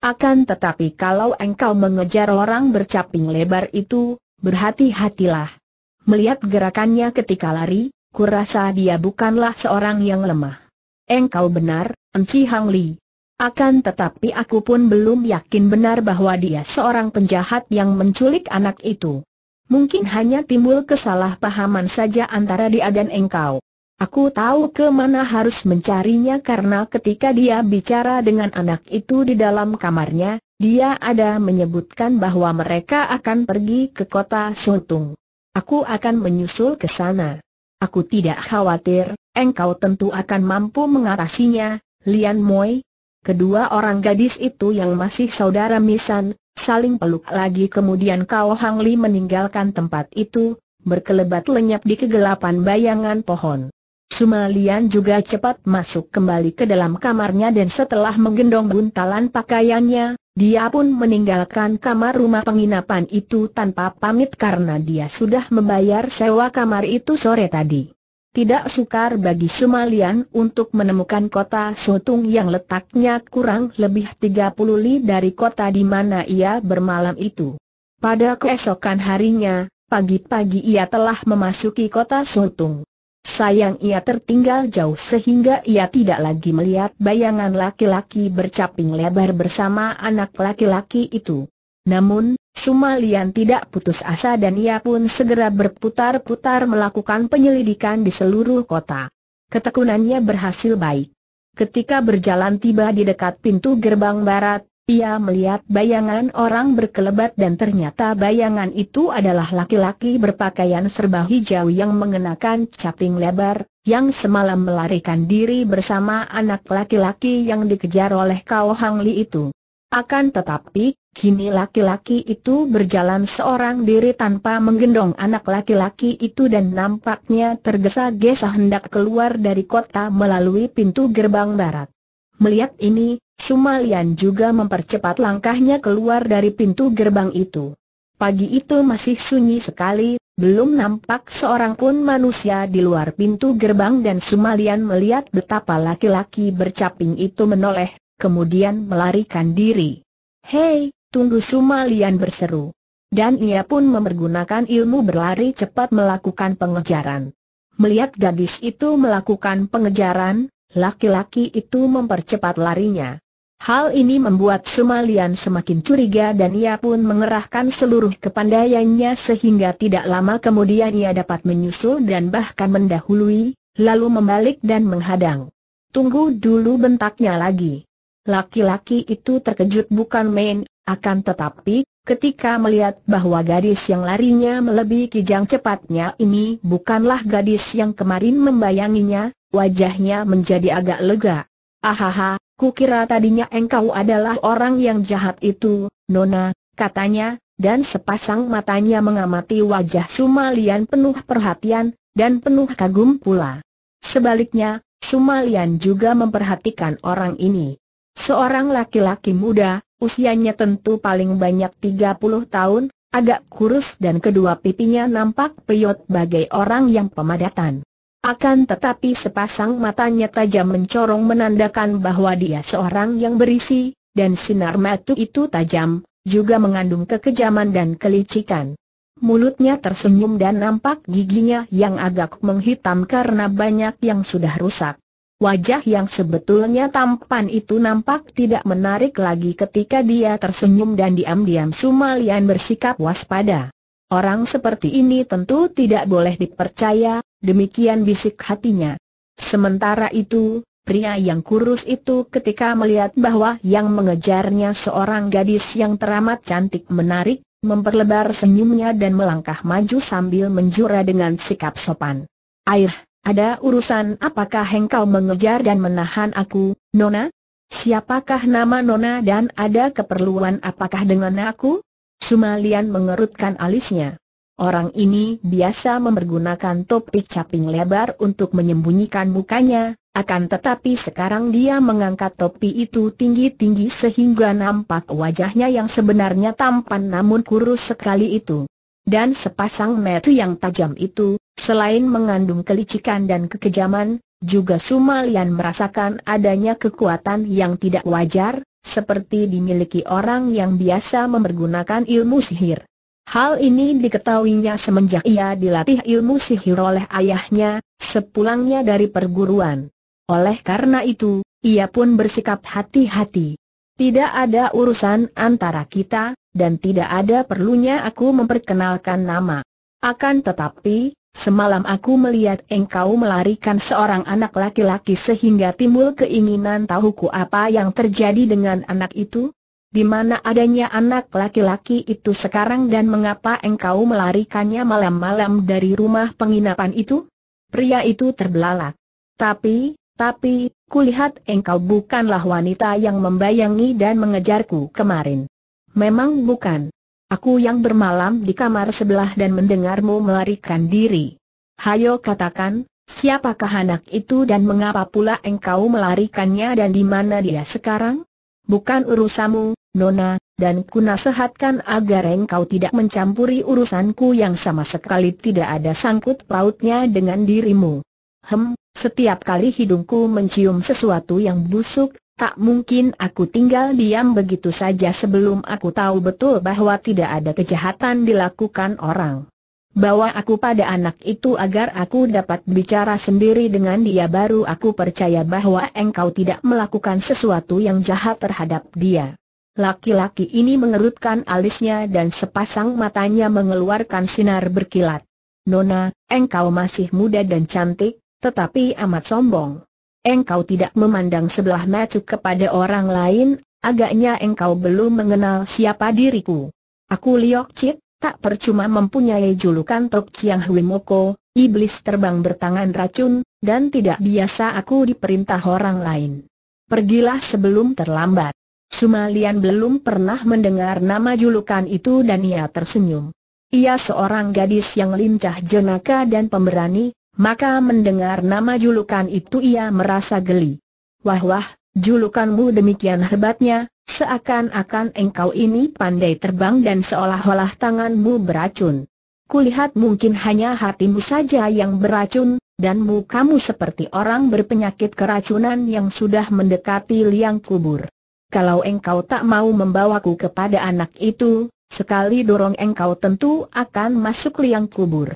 Akan tetapi kalau engkau mengejar orang bercaping lebar itu, berhati-hatilah. Melihat gerakannya ketika lari, kurasa dia bukanlah seorang yang lemah. Engkau benar, Enci Hang Li. Akan tetapi aku pun belum yakin benar bahwa dia seorang penjahat yang menculik anak itu. Mungkin hanya timbul kesalahpahaman saja antara dia dan engkau. Aku tahu ke mana harus mencarinya karena ketika dia bicara dengan anak itu di dalam kamarnya, dia ada menyebutkan bahwa mereka akan pergi ke kota Sultung. Aku akan menyusul ke sana. Aku tidak khawatir, engkau tentu akan mampu mengatasinya, Lian Moi, Kedua orang gadis itu yang masih saudara misan, saling peluk lagi kemudian kau Hang Li meninggalkan tempat itu, berkelebat lenyap di kegelapan bayangan pohon. Sumalian juga cepat masuk kembali ke dalam kamarnya dan setelah menggendong buntalan pakaiannya, dia pun meninggalkan kamar rumah penginapan itu tanpa pamit karena dia sudah membayar sewa kamar itu sore tadi. Tidak sukar bagi Sumalian untuk menemukan kota Sotung yang letaknya kurang lebih 30 li dari kota di mana ia bermalam itu. Pada keesokan harinya, pagi-pagi ia telah memasuki kota Sotung. Sayang ia tertinggal jauh sehingga ia tidak lagi melihat bayangan laki-laki bercaping lebar bersama anak laki-laki itu. Namun, Sumalian tidak putus asa dan ia pun segera berputar-putar melakukan penyelidikan di seluruh kota. Ketekunannya berhasil baik. Ketika berjalan tiba di dekat pintu gerbang barat, ia melihat bayangan orang berkelebat dan ternyata bayangan itu adalah laki-laki berpakaian serba hijau yang mengenakan caping lebar, yang semalam melarikan diri bersama anak laki-laki yang dikejar oleh Kao Hang Li itu. Akan tetapi, Kini laki-laki itu berjalan seorang diri tanpa menggendong anak laki-laki itu dan nampaknya tergesa-gesa hendak keluar dari kota melalui pintu gerbang barat. Melihat ini, Sumalian juga mempercepat langkahnya keluar dari pintu gerbang itu. Pagi itu masih sunyi sekali, belum nampak seorang pun manusia di luar pintu gerbang dan Sumalian melihat betapa laki-laki bercaping itu menoleh, kemudian melarikan diri. Hei, Tunggu Sumalian berseru. Dan ia pun memergunakan ilmu berlari cepat melakukan pengejaran. Melihat gadis itu melakukan pengejaran, laki-laki itu mempercepat larinya. Hal ini membuat Sumalian semakin curiga dan ia pun mengerahkan seluruh kepandaiannya sehingga tidak lama kemudian ia dapat menyusul dan bahkan mendahului, lalu membalik dan menghadang. Tunggu dulu bentaknya lagi. Laki-laki itu terkejut bukan main, akan tetapi, ketika melihat bahwa gadis yang larinya melebihi kijang cepatnya ini bukanlah gadis yang kemarin membayanginya, wajahnya menjadi agak lega. Ahaha, kukira tadinya engkau adalah orang yang jahat itu, Nona, katanya, dan sepasang matanya mengamati wajah Sumalian penuh perhatian, dan penuh kagum pula. Sebaliknya, Sumalian juga memperhatikan orang ini. Seorang laki-laki muda, usianya tentu paling banyak 30 tahun, agak kurus dan kedua pipinya nampak peyot bagai orang yang pemadatan. Akan tetapi sepasang matanya tajam mencorong menandakan bahwa dia seorang yang berisi, dan sinar mata itu tajam, juga mengandung kekejaman dan kelicikan. Mulutnya tersenyum dan nampak giginya yang agak menghitam karena banyak yang sudah rusak. Wajah yang sebetulnya tampan itu nampak tidak menarik lagi ketika dia tersenyum dan diam-diam Sumalian bersikap waspada. Orang seperti ini tentu tidak boleh dipercaya, demikian bisik hatinya. Sementara itu, pria yang kurus itu ketika melihat bahwa yang mengejarnya seorang gadis yang teramat cantik menarik, memperlebar senyumnya dan melangkah maju sambil menjura dengan sikap sopan. Air, ada urusan apakah engkau mengejar dan menahan aku, Nona? Siapakah nama Nona dan ada keperluan apakah dengan aku? Sumalian mengerutkan alisnya. Orang ini biasa mempergunakan topi caping lebar untuk menyembunyikan mukanya, akan tetapi sekarang dia mengangkat topi itu tinggi-tinggi sehingga nampak wajahnya yang sebenarnya tampan namun kurus sekali itu. Dan sepasang metu yang tajam itu, Selain mengandung kelicikan dan kekejaman, juga Sumalian merasakan adanya kekuatan yang tidak wajar, seperti dimiliki orang yang biasa mempergunakan ilmu sihir. Hal ini diketahuinya semenjak ia dilatih ilmu sihir oleh ayahnya, sepulangnya dari perguruan. Oleh karena itu, ia pun bersikap hati-hati. Tidak ada urusan antara kita, dan tidak ada perlunya aku memperkenalkan nama. Akan tetapi, Semalam aku melihat engkau melarikan seorang anak laki-laki sehingga timbul keinginan tahuku apa yang terjadi dengan anak itu? Di mana adanya anak laki-laki itu sekarang dan mengapa engkau melarikannya malam-malam dari rumah penginapan itu? Pria itu terbelalak. Tapi, tapi, kulihat engkau bukanlah wanita yang membayangi dan mengejarku kemarin. Memang bukan. Aku yang bermalam di kamar sebelah dan mendengarmu melarikan diri. Hayo katakan, siapakah anak itu dan mengapa pula engkau melarikannya dan di mana dia sekarang? Bukan urusamu, Nona, dan ku nasihatkan agar engkau tidak mencampuri urusanku yang sama sekali tidak ada sangkut pautnya dengan dirimu. Hem, setiap kali hidungku mencium sesuatu yang busuk, Tak mungkin aku tinggal diam begitu saja sebelum aku tahu betul bahwa tidak ada kejahatan dilakukan orang. Bawa aku pada anak itu agar aku dapat bicara sendiri dengan dia baru aku percaya bahwa engkau tidak melakukan sesuatu yang jahat terhadap dia. Laki-laki ini mengerutkan alisnya dan sepasang matanya mengeluarkan sinar berkilat. Nona, engkau masih muda dan cantik, tetapi amat sombong engkau tidak memandang sebelah mata kepada orang lain, agaknya engkau belum mengenal siapa diriku. Aku Liok Chit, tak percuma mempunyai julukan Tok Chiang Hui Moko, iblis terbang bertangan racun, dan tidak biasa aku diperintah orang lain. Pergilah sebelum terlambat. Sumalian belum pernah mendengar nama julukan itu dan ia tersenyum. Ia seorang gadis yang lincah jenaka dan pemberani, maka mendengar nama julukan itu ia merasa geli. Wah wah, julukanmu demikian hebatnya, seakan-akan engkau ini pandai terbang dan seolah-olah tanganmu beracun. Kulihat mungkin hanya hatimu saja yang beracun, dan mukamu seperti orang berpenyakit keracunan yang sudah mendekati liang kubur. Kalau engkau tak mau membawaku kepada anak itu, sekali dorong engkau tentu akan masuk liang kubur.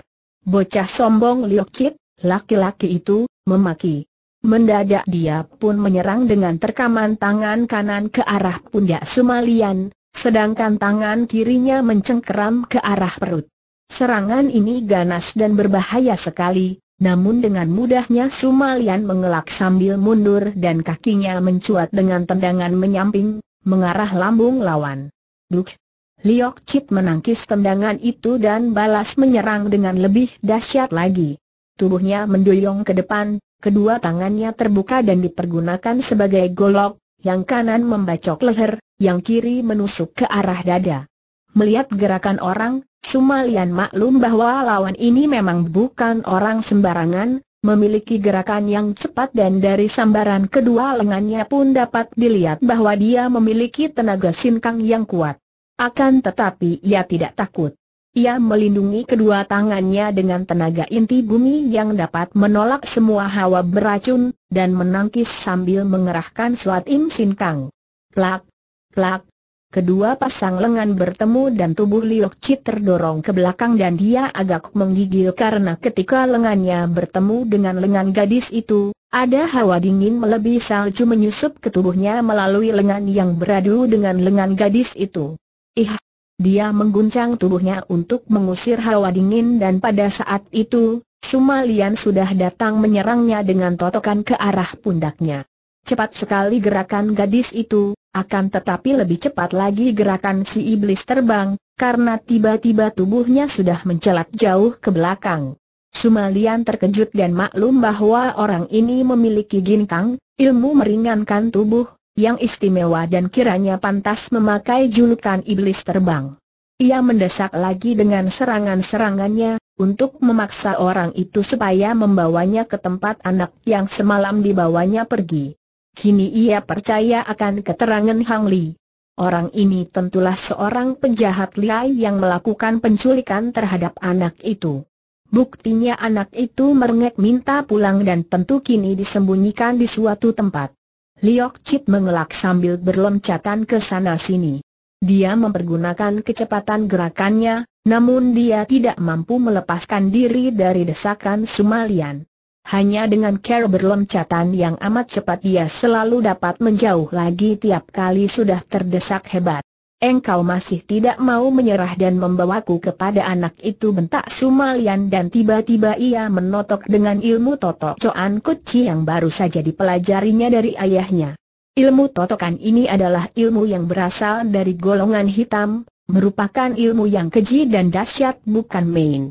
Bocah sombong Liokit, laki-laki itu, memaki. Mendadak dia pun menyerang dengan terkaman tangan kanan ke arah pundak Sumalian, sedangkan tangan kirinya mencengkeram ke arah perut. Serangan ini ganas dan berbahaya sekali, namun dengan mudahnya Sumalian mengelak sambil mundur dan kakinya mencuat dengan tendangan menyamping, mengarah lambung lawan. Duk, Liok Chip menangkis tendangan itu dan balas menyerang dengan lebih dahsyat lagi. Tubuhnya mendoyong ke depan, kedua tangannya terbuka dan dipergunakan sebagai golok, yang kanan membacok leher, yang kiri menusuk ke arah dada. Melihat gerakan orang, Sumalian maklum bahwa lawan ini memang bukan orang sembarangan, memiliki gerakan yang cepat dan dari sambaran kedua lengannya pun dapat dilihat bahwa dia memiliki tenaga sinkang yang kuat. Akan tetapi ia tidak takut. Ia melindungi kedua tangannya dengan tenaga inti bumi yang dapat menolak semua hawa beracun, dan menangkis sambil mengerahkan suat im sinkang. Plak, plak, kedua pasang lengan bertemu dan tubuh Liok Chi terdorong ke belakang dan dia agak menggigil karena ketika lengannya bertemu dengan lengan gadis itu, ada hawa dingin melebihi salju menyusup ke tubuhnya melalui lengan yang beradu dengan lengan gadis itu. Ih! Dia mengguncang tubuhnya untuk mengusir hawa dingin dan pada saat itu, Sumalian sudah datang menyerangnya dengan totokan ke arah pundaknya. Cepat sekali gerakan gadis itu, akan tetapi lebih cepat lagi gerakan si iblis terbang, karena tiba-tiba tubuhnya sudah mencelat jauh ke belakang. Sumalian terkejut dan maklum bahwa orang ini memiliki ginkang, ilmu meringankan tubuh, yang istimewa dan kiranya pantas memakai julukan iblis terbang. Ia mendesak lagi dengan serangan-serangannya, untuk memaksa orang itu supaya membawanya ke tempat anak yang semalam dibawanya pergi. Kini ia percaya akan keterangan Hang Li. Orang ini tentulah seorang penjahat liar yang melakukan penculikan terhadap anak itu. Buktinya anak itu merengek minta pulang dan tentu kini disembunyikan di suatu tempat. Liok Chit mengelak sambil berloncatan ke sana-sini. Dia mempergunakan kecepatan gerakannya, namun dia tidak mampu melepaskan diri dari desakan Sumalian. Hanya dengan care berloncatan yang amat cepat dia selalu dapat menjauh lagi tiap kali sudah terdesak hebat. Engkau masih tidak mau menyerah dan membawaku kepada anak itu bentak Sumalian dan tiba-tiba ia menotok dengan ilmu totok Coan Kuci yang baru saja dipelajarinya dari ayahnya. Ilmu totokan ini adalah ilmu yang berasal dari golongan hitam, merupakan ilmu yang keji dan dahsyat bukan main.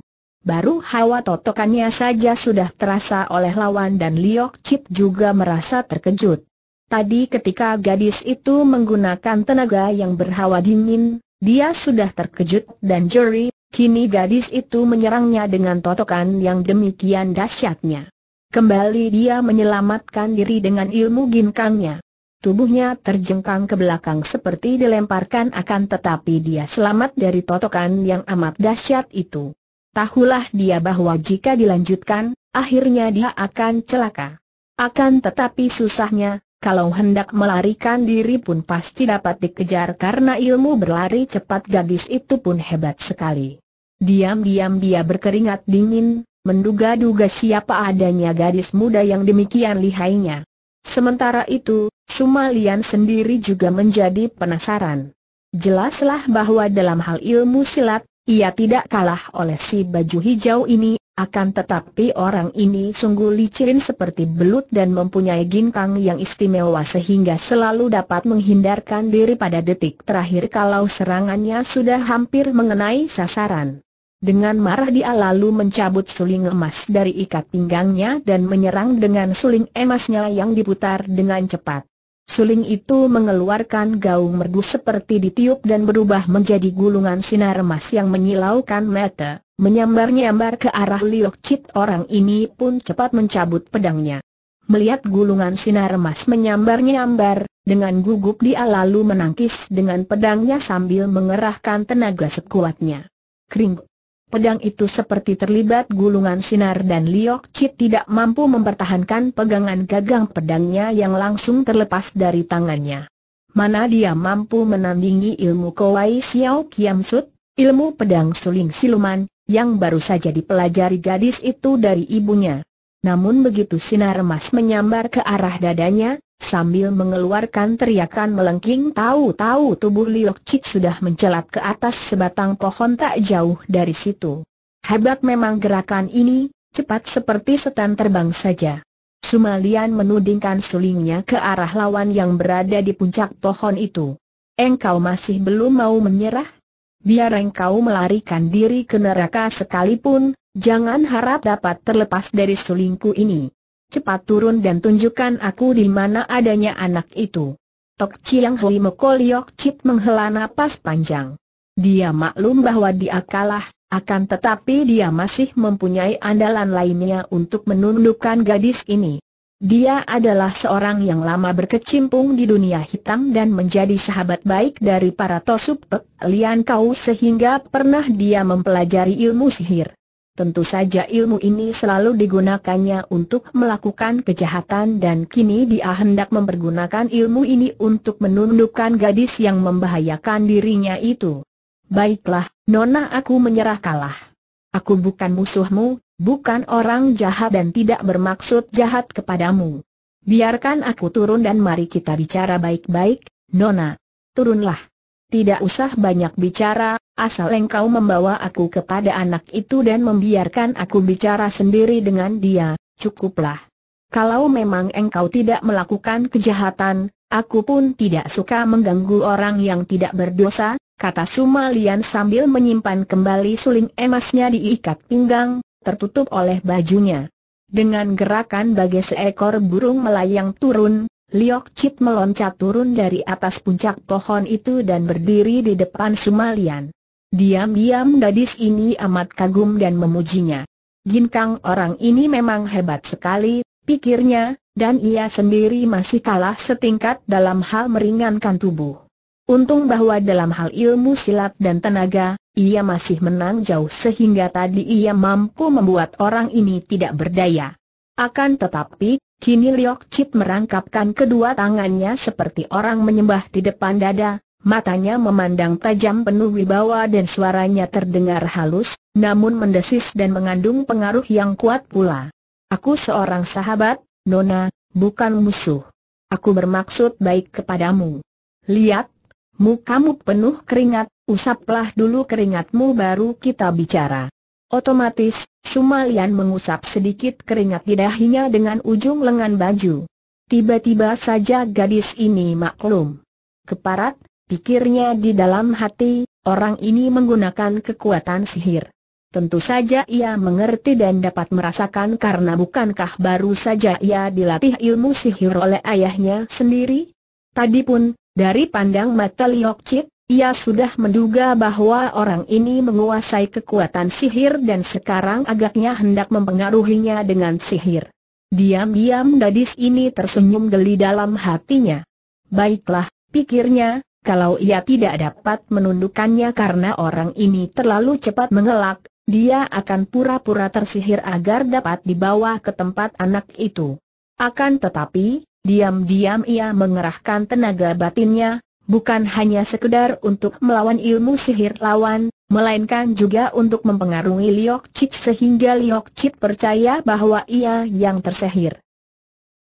Baru hawa totokannya saja sudah terasa oleh lawan dan Liok Chip juga merasa terkejut. Tadi ketika gadis itu menggunakan tenaga yang berhawa dingin, dia sudah terkejut dan jeri, kini gadis itu menyerangnya dengan totokan yang demikian dahsyatnya. Kembali dia menyelamatkan diri dengan ilmu ginkangnya. Tubuhnya terjengkang ke belakang seperti dilemparkan akan tetapi dia selamat dari totokan yang amat dahsyat itu. Tahulah dia bahwa jika dilanjutkan, akhirnya dia akan celaka. Akan tetapi susahnya, kalau hendak melarikan diri pun pasti dapat dikejar karena ilmu berlari cepat gadis itu pun hebat sekali. Diam-diam dia berkeringat dingin, menduga-duga siapa adanya gadis muda yang demikian lihainya. Sementara itu, Sumalian sendiri juga menjadi penasaran. Jelaslah bahwa dalam hal ilmu silat, ia tidak kalah oleh si baju hijau ini, akan tetapi orang ini sungguh licin seperti belut dan mempunyai ginkang yang istimewa sehingga selalu dapat menghindarkan diri pada detik terakhir kalau serangannya sudah hampir mengenai sasaran. Dengan marah dia lalu mencabut suling emas dari ikat pinggangnya dan menyerang dengan suling emasnya yang diputar dengan cepat. Suling itu mengeluarkan gaung merdu seperti ditiup dan berubah menjadi gulungan sinar emas yang menyilaukan mata, menyambar-nyambar ke arah Liok Chit orang ini pun cepat mencabut pedangnya. Melihat gulungan sinar emas menyambar-nyambar, dengan gugup dia lalu menangkis dengan pedangnya sambil mengerahkan tenaga sekuatnya. Kering. Pedang itu seperti terlibat gulungan sinar dan Liok Chit tidak mampu mempertahankan pegangan gagang pedangnya yang langsung terlepas dari tangannya. Mana dia mampu menandingi ilmu Kowai Xiao Kiam Sut, ilmu pedang suling siluman, yang baru saja dipelajari gadis itu dari ibunya. Namun begitu sinar emas menyambar ke arah dadanya, Sambil mengeluarkan teriakan melengking tahu-tahu tubuh Liok Cik sudah mencelat ke atas sebatang pohon tak jauh dari situ. Hebat memang gerakan ini, cepat seperti setan terbang saja. Sumalian menudingkan sulingnya ke arah lawan yang berada di puncak pohon itu. Engkau masih belum mau menyerah? Biar engkau melarikan diri ke neraka sekalipun, jangan harap dapat terlepas dari sulingku ini cepat turun dan tunjukkan aku di mana adanya anak itu. Tok Chiang Hui Meko Liok Chit menghela napas panjang. Dia maklum bahwa dia kalah, akan tetapi dia masih mempunyai andalan lainnya untuk menundukkan gadis ini. Dia adalah seorang yang lama berkecimpung di dunia hitam dan menjadi sahabat baik dari para Tosupek Lian Kau sehingga pernah dia mempelajari ilmu sihir. Tentu saja ilmu ini selalu digunakannya untuk melakukan kejahatan dan kini dia hendak mempergunakan ilmu ini untuk menundukkan gadis yang membahayakan dirinya itu. Baiklah, Nona aku menyerah kalah. Aku bukan musuhmu, bukan orang jahat dan tidak bermaksud jahat kepadamu. Biarkan aku turun dan mari kita bicara baik-baik, Nona. Turunlah tidak usah banyak bicara, asal engkau membawa aku kepada anak itu dan membiarkan aku bicara sendiri dengan dia, cukuplah. Kalau memang engkau tidak melakukan kejahatan, aku pun tidak suka mengganggu orang yang tidak berdosa, kata Sumalian sambil menyimpan kembali suling emasnya diikat pinggang, tertutup oleh bajunya. Dengan gerakan bagai seekor burung melayang turun, Liok Chit meloncat turun dari atas puncak pohon itu dan berdiri di depan Sumalian. Diam-diam gadis ini amat kagum dan memujinya. Ginkang orang ini memang hebat sekali, pikirnya, dan ia sendiri masih kalah setingkat dalam hal meringankan tubuh. Untung bahwa dalam hal ilmu silat dan tenaga, ia masih menang jauh sehingga tadi ia mampu membuat orang ini tidak berdaya. Akan tetapi, Kini Liok Chip merangkapkan kedua tangannya seperti orang menyembah di depan dada, matanya memandang tajam penuh wibawa dan suaranya terdengar halus, namun mendesis dan mengandung pengaruh yang kuat pula. Aku seorang sahabat, Nona, bukan musuh. Aku bermaksud baik kepadamu. Lihat, mukamu penuh keringat, usaplah dulu keringatmu baru kita bicara. Otomatis, Sumalian mengusap sedikit keringat di dahinya dengan ujung lengan baju. Tiba-tiba saja gadis ini maklum. Keparat, pikirnya di dalam hati, orang ini menggunakan kekuatan sihir. Tentu saja ia mengerti dan dapat merasakan karena bukankah baru saja ia dilatih ilmu sihir oleh ayahnya sendiri? Tadi pun, dari pandang mata Liok Chit, ia sudah menduga bahwa orang ini menguasai kekuatan sihir dan sekarang agaknya hendak mempengaruhinya dengan sihir. Diam-diam gadis ini tersenyum geli dalam hatinya. Baiklah, pikirnya, kalau ia tidak dapat menundukkannya karena orang ini terlalu cepat mengelak, dia akan pura-pura tersihir agar dapat dibawa ke tempat anak itu. Akan tetapi, diam-diam ia mengerahkan tenaga batinnya, bukan hanya sekedar untuk melawan ilmu sihir lawan, melainkan juga untuk mempengaruhi Liok Chit sehingga Liok Chit percaya bahwa ia yang tersihir.